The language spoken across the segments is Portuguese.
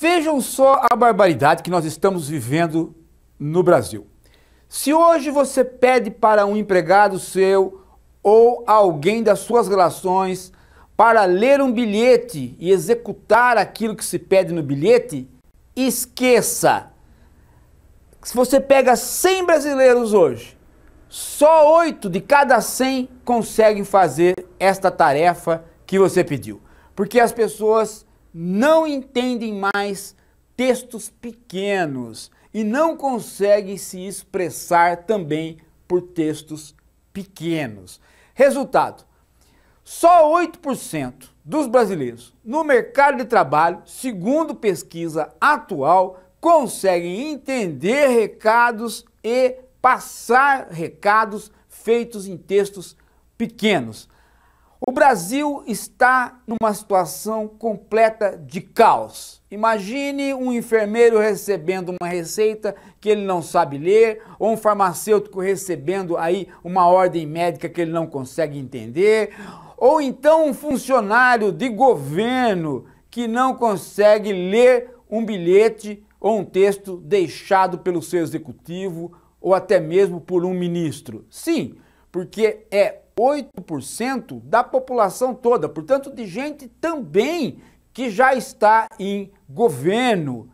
Vejam só a barbaridade que nós estamos vivendo no Brasil. Se hoje você pede para um empregado seu ou alguém das suas relações para ler um bilhete e executar aquilo que se pede no bilhete, esqueça. Se você pega 100 brasileiros hoje, só 8 de cada 100 conseguem fazer esta tarefa que você pediu. Porque as pessoas não entendem mais textos pequenos e não conseguem se expressar também por textos pequenos. Resultado: só 8% dos brasileiros no mercado de trabalho, segundo pesquisa atual, conseguem entender recados e passar recados feitos em textos pequenos. O Brasil está numa situação completa de caos. Imagine um enfermeiro recebendo uma receita que ele não sabe ler, ou um farmacêutico recebendo aí uma ordem médica que ele não consegue entender, ou então um funcionário de governo que não consegue ler um bilhete ou um texto deixado pelo seu executivo ou até mesmo por um ministro. Sim, porque é 8% da população toda, portanto, de gente também que já está em governo.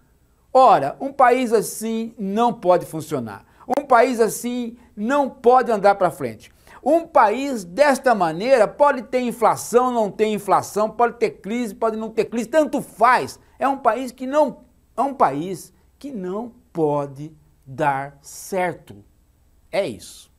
Ora, um país assim não pode funcionar. Um país assim não pode andar para frente. Um país desta maneira pode ter inflação, não ter inflação, pode ter crise, pode não ter crise, tanto faz. É um país que não é um país que não pode dar certo. É isso.